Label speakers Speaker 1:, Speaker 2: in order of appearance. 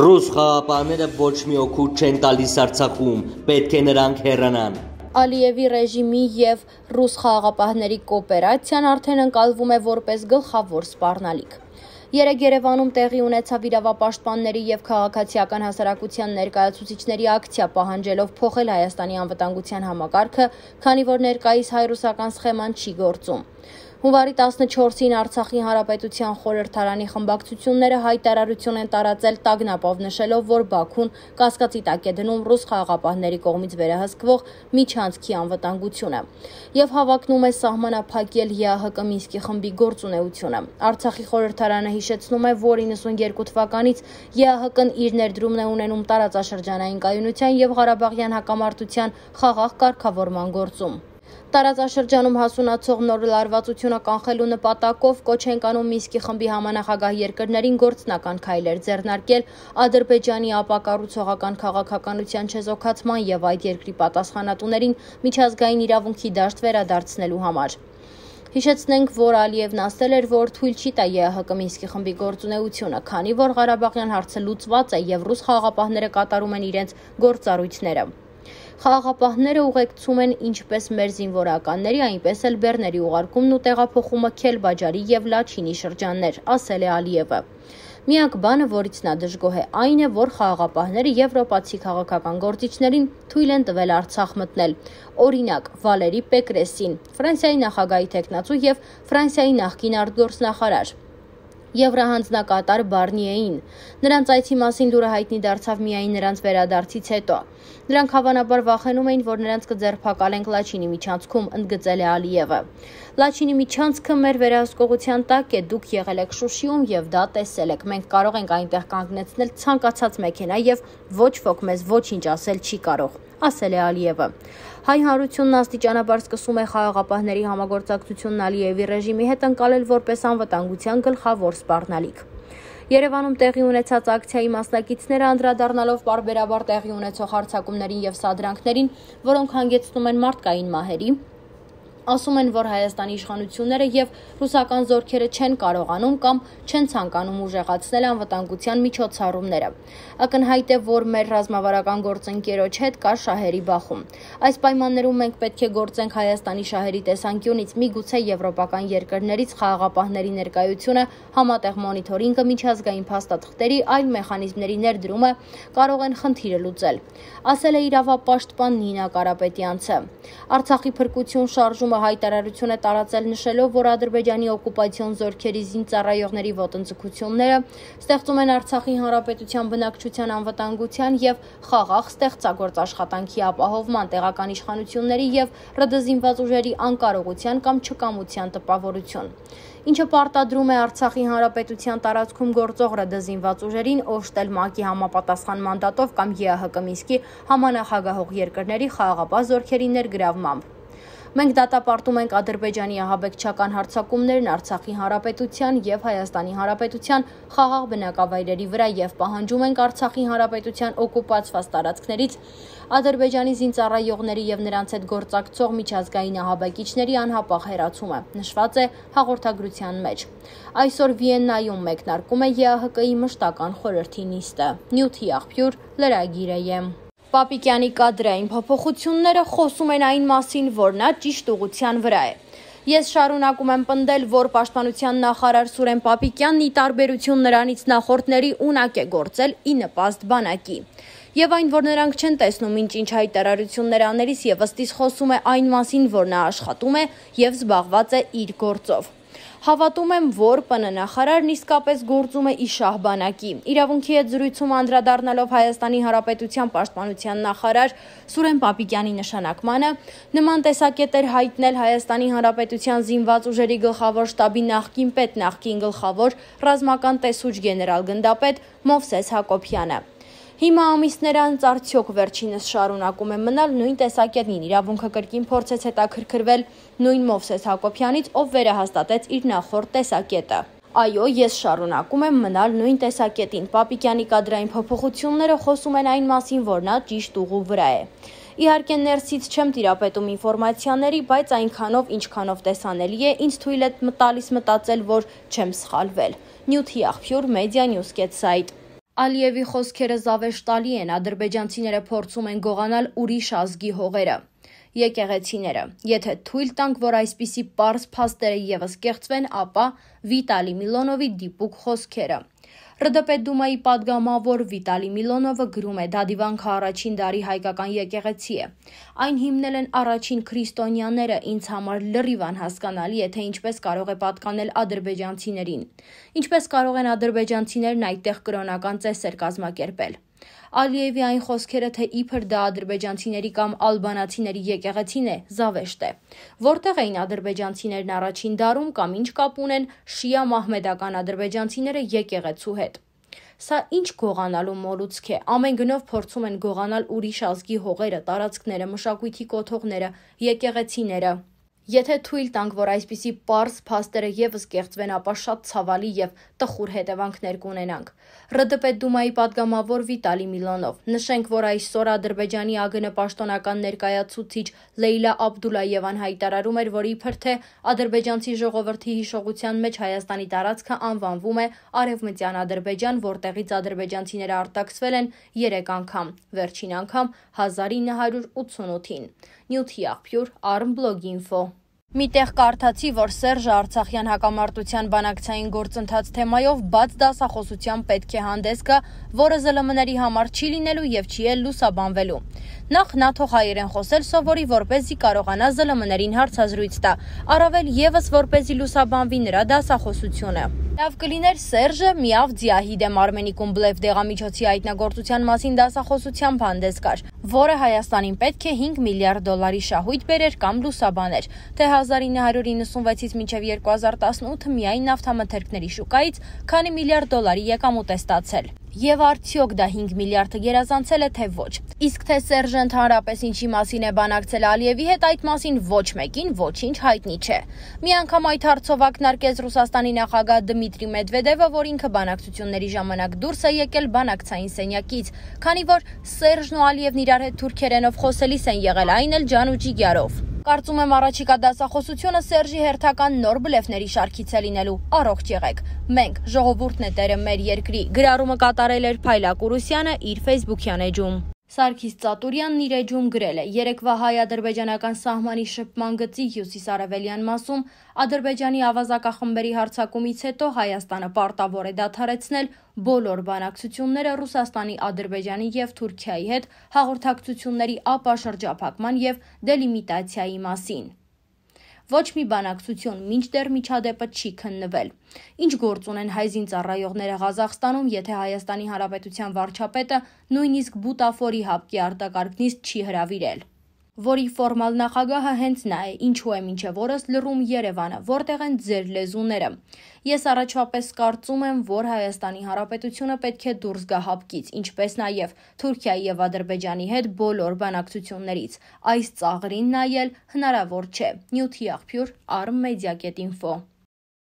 Speaker 1: Ռուս խաղապահները ոչ մի օգուտ չեն տալիս Արցախում, պետք է նրանք հեռանան։ Ալիևի ռեժիմի եւ ռուս խաղապահների կոոպերացիան արդեն ընկալվում է որպես գլխավոր սպառնալիք։ Երեկ Երևանում տեղի ունեցավ իրավապաշտպանների եւ քաղաքացիական հասարակության ներկայացուցիչների ակցիա պահանջելով փոխել Հայաստանի անվտանգության համակարգը, քանի որ ներկայիս հայ ռուսական սխեման չի գործում։ Հունվարի 14-ին Արցախի Հանրապետության խորհրդարանի խմբակցությունները հայտարարություն են տարածել տագնապով նշելով, որ Բաքուն կասկածի տակ է դնում ռուս խաղաղապահների կողմից վերահսկվող միջանցքի անվտանգությունը եւ հավակնում է սահմանափակել ԵԱՀԿ Մինսկի խմբի գործունեությունը։ Արցախի խորհրդարանը հիշեցնում է, որ 92 թվականից ԵԱՀԿ-ն իր ներդրումն է ունենում տարածաշրջանային կայունության եւ Ղարաբաղյան հակամարտության խաղաղ կարգավորման գործում։ Տարածաշրջանում հասունացող նոր լարվածությունը կանխելու նպատակով կոչ են կանում Մինսկի խմբի համանախագահ երկրներին գործնական քայլեր ձեռնարկել Ադրբեջանի ապակառուցողական քաղաքականության չեզոքացման եւ այդ երկրի պատասխանատուներին միջազգային իրավունքի դաշտ վերադարձնելու համար։ Հիշեցնենք, որ Ալիևն ասել էր, որ թույլ չի տա ԵԱՀԿ Մինսկի խմբի գործունեությունը, քանի որ Ղարաբաղյան հարցը լուծված է եւ ռուս խաղապահները կատարում են իրենց գործառույթները։ Խաղաղապահները ուղեկցում են ինչպես մեր զինվորականների, այնպես էլ բեռների ուղարկումն ու տեղափոխումը Քելբաջարի եւ Լաչինի շրջաններ, ասել է Ալիևը։ Միակ բանը, որից նա դժգոհ է, այն է, որ խաղաղապահները եվրոպացի քաղաքական գործիչներին թույլ են տվել Արցախ մտնել։ Օրինակ՝ Վալերի Պեկրեսին, Ֆրանսիայի նախագահի տեխնացու եւ Ֆրանսիայի նախկին արտգործնախարար եվրահանձնակատար Բարնիեին։ Նրանց այցի մասին լուրը հայտնի դարձավ միայն նրանց վերադարձից հետո։ Նրանք հավանաբար վախենում էին, որ նրանց կձերբակալենք Լաչինի միջանցքում, ընդգծել է Ալիևը։ Լաչինի միջանցքը մեր վերահսկողության տակ է, դուք եղել եք Շուշիում եւ դա տեսել եք։ Մենք կարող ենք այնտեղ կանգնեցնել ցանկացած մեքենա եւ ոչ ոք մեզ ոչինչ ասել չի կարող ասել է Ալիևը։ Հայ հանրությունն աստիճանաբար սկսում է խաղաղապահների համագործակցությունն Ալիևի ռեժիմի հետ ընկալել որպես անվտանգության գլխավոր սպառնալիք։ Երևանում տեղի ունեցած ակցիայի մասնակիցները անդրադառնալով բարբերաբար տեղի ունեցող հարցակումներին եւ սադրանքներին, որոնք հանգեցնում են մարդկային մահերի, Ասում են, որ Հայաստանի իշխանությունները եւ ռուսական զորքերը չեն կարողանում կամ չեն ցանկանում ուժեղացնել անվտանգության միջոցառումները։ Ակնհայտ է, որ մեր ռազմավարական գործընկերոջ հետ կա շահերի բախում։ Այս պայմաններում մենք պետք է գործենք Հայաստանի շահերի տեսանկյունից միգուցե եվրոպական երկրներից խաղաղապահների ներկայությունը համատեղ մոնիթորինգը միջազգային փաստաթղթերի այլ մեխանիզմների ներդրումը կարող են խնդիրը լուծել։ Ասել է իրավապաշտպան Նինա Կարապետյանցը։ Արցախի փրկություն շարժումը կազմակերպումը հայտարարություն է տարածել նշելով, որ Ադրբեջանի օկուպացիոն զորքերի զինծառայողների ոտնձգությունները ստեղծում են Արցախի հանրապետության բնակչության անվտանգության եւ խաղաղ ստեղծագործ աշխատանքի ապահովման տեղական իշխանությունների եւ ՌԴ զինված ուժերի անկարողության կամ չկամության տպավորություն ինչը պարտադրում է Արցախի հանրապետության տարածքում գործող ՌԴ զինված ուժերին օժտել ՄԱԿ-ի համապատասխան մանդատով կամ ԵԱՀԿ Մինսկի համանախագահող երկրների խաղաղապահ զորքերի ներգրավմամբ։ Մենք դատապարտում ենք Ադրբեջանի ահաբեկչական հարձակումներն Արցախի հանրապետության եւ Հայաստանի հանրապետության խաղաղ բնակավայրերի վրա եւ պահանջում ենք Արցախի հանրապետության օկուպացված տարածքներից Ադրբեջանի զինծառայողների եւ նրանց հետ գործակցող միջազգային ահաբեկիչների անհապաղ հերացումը նշված է հաղորդագրության մեջ։ Այսօր Վիեննայում մեկնարկում է ԵԱՀԿ-ի մշտական խորհրդի նիստը։ Նյութի աղբյուր լրագիրը եմ։ Պապիկյանի կադրային փոփոխությունները խոսում են այն մասին, որ նա ճիշտ ուղղության վրա է։ Ես շարունակում եմ պնդել, որ Պաշտպանության նախարար Սուրեն Պապիկյանն ի տարբերություն նրանից նախորդների ունակ է գործել ի նպաստ բանակի։ Եվ այն, որ նրանք չեն տեսնում ինչ-ինչ հայտարարություններ անելիս եւ ըստիս խոսում է այն մասին, որ նա աշխատում է եւ զբաղված է իր գործով։ Հավատում եմ, որ ՊՆ նախարարն իսկապես գործում է իշահբանակի։ Իրավունքի հետ զրույցում անդրադառնալով Հայաստանի Հանրապետության պաշտպանության նախարար Սուրեն Պապիկյանի նշանակմանը, նման տեսակետ էր հայտնել Հայաստանի Հանրապետության զինված ուժերի գլխավոր շտաբի նախկին պետ, նախկին գլխավոր ռազմական տեսուչ գեներալ գնդապետ Մովսես Հակոբյանը։ Հիմա ամիսներ անց արդյոք վերջինս շարունակում է մնալ նույն տեսակետին։ Իրավունքը կրկին փորձեց հետաքրքրվել նույն Մովսես Հակոբյանից, ով վերահաստատեց իր նախորդ տեսակետը։ Այո, ես շարունակում եմ մնալ նույն տեսակետին։ Պապիկյանի կադրային փոփոխությունները խոսում են այն մասին, որ նա ճիշտ ուղու վրա է։ Իհարկե ներսից չեմ տիրապետում ինֆորմացիաների, բայց այնքանով ինչքանով տեսանելի է, ինձ թույլ է մտալիս մտածել, որ չեմ սխալվել։ Նյութի աղբյուր, մեդիա, նյուզ կետ սայտ։ Ալիևի խոսքերը զավեշտալի են, ադրբեջանցիները փորձում են գողանալ ուրիշ ազգի հողերը։ Եկեղեցիները, եթե թույլ տանք, որ այսպիսի པարզ փաստերը եւս կեղծվեն, ապա Վիտալի Միլոնովի դիպուկ խոսքերը ՌԴՊ-դումայի падգամավոր Վիտալի Միլոնովը գրում է՝ «Դադիվանքը առաջին դարի հայկական եկեղեցի է։ Այն հիմնել են առաջին քրիստոնյաները, ինձ համար լրիվ անհասկանալի է, թե ինչպես կարող է պատկանել ադրբեջանցիներին։ Ինչպես կարող են ադրբեջանցիներն այդտեղ կրոնական ծեսեր կազմակերպել»։ Ալիևի այն խոսքերը, թե իբր դա ադրբեջանցիների կամ ալբանացիների եկեղեցին է, զավեշտ է։ Որտեղ էին ադրբեջանցիներն առաջին դարում կամ ինչ կապ ունեն շիա մահմեդական ադրբեջանցիները եկեղեցու հետ։ Սա ինչ գողանալու մոլուցք է։ Ամեն գնով փորձում են գողանալ ուրիշ ազգի հողերը, տարածքները, մշակույթի կոթողները, եկեղեցիները։ Եթե թույլ տանք, որ այսպիսի པարզ փաստերը եւս կեղծվեն, ապա շատ ցավալի եւ տխուր հետևանքներ կունենանք։ ՌԴՊ Դումայի падգամավոր Վիտալի Միլոնով նշենք, որ այսօր Ադրբեջանի ԱԳՆ պաշտոնական ներկայացուցիչ Լեյլա Աբդուլաևան հայտարարում էր, որ իբր թե ադրբեջանցի ժողովրդի հիշողության մեջ Հայաստանի տարածքը անվանվում է Արևմտյան Ադրբեջան, որտեղից ադրբեջանցիները արտաքսվել են 3 անգամ, վերջին անգամ 1988-ին։ Նյութի աղբյուր Arm Blog Info Մի տեղ կարդացի, որ Սերժը Արցախյան հակամարտության բանակցային գործընթաց թեմայով բաց դասախոսությամբ պետք է հանդես գա, որը ԶԼՄ-ների համար չի լինելու եւ չի էլ լուսաբանվելու։ Նախ նա թող հայերեն խոսել սովորի, որ เป զի կարողանա ԶԼՄ-ներին հարցազրույց տա, առավել եւս որ เป զի լուսաբանվի նրա դասախոսությունը։ Լավ կլիներ Սերժը միավ Ձիահի դեմ Արմենիկում բլեվ դեղամիջոցի հայտնագործության մասին դասախոսությամբ հանդես գար, որը Հայաստանին պետք է 5 միլիարդ դոլարի շահույթ բերեր կամ լուսաբաներ, թե 1996-ից մինչև 2018 միայն նավթամթերքների շուկայից քանի միլիարդ դոլարի եկամուտ է ստացել եւ արդյոք դա 5 միլիարդը գերազանցել է թե ոչ։ Իսկ թե սերժանտ հանրապես ինչի մասին է բանակցել Ալիևի հետ, այդ մասին ոչ մեկին ոչինչ հայտնի չէ։ Մի անգամ այդ հարցով ակնարկեց Ռուսաստանի նախագահ Դմիտրի Մեդվեդևը, որ ինքը բանակցությունների ժամանակ դուրս է եկել բանակցային սենյակից, քանի որ Սերժն ու Ալիևն իրար հետ թուրքերենով խոսելիս են եղել, այն էլ Ջանուջիգյարով։ Կարծում եմ առաջիկա դասախոսությունը Սերժի հերթական նոր բլեֆների շարքից է լինելու։ Առողջ եղեք։ Մենք ժողովուրդն է տերը մեր երկրի։ Գրառումը կատարել էր Փայլակ Урուսյանը իր Facebook-յան էջում։ Սարգիս Ծատուրյանն իր էջում գրել է. «Երեկվա հայ-ադրբեջանական սահմանի շփման գծի հյուսիս-արևելյան մասում Ադրբեջանի ավազակախմբերի հարձակումից հետո Հայաստանը պարտավոր է դադարեցնել բոլոր բանակցությունները Ռուսաստանի, Ադրբեջանի և Թուրքիայի հետ հաղորդակցությունների ապաշրջափակման և դելիմիտացիայի մասին»։ Ոչ մի բանակցություն մինչդեռ միջադեպը չի քննվել։ Ինչ գործ ունեն հայզին ծառայողները Ղազախստանում, եթե Հայաստանի Հանրապետության վարչապետը նույնիսկ Բուտաֆորի հապկի արտակարգնից չի հրավիրել որի ֆորմալ նախագահը հենց նա է, ինչու է մինչև օրս լրում Երևանը, որտեղ են ձեր լեզուները։ Ես առաջապես կարծում եմ, որ Հայաստանի Հանրապետությունը պետք է դուրս գա հապկից, ինչպես նաև Թուրքիայի եւ Ադրբեջանի հետ բոլոր բանակցություններից։ Այս ծաղրին նայել հնարավոր չէ։ Նյութի աղբյուր armmedia.info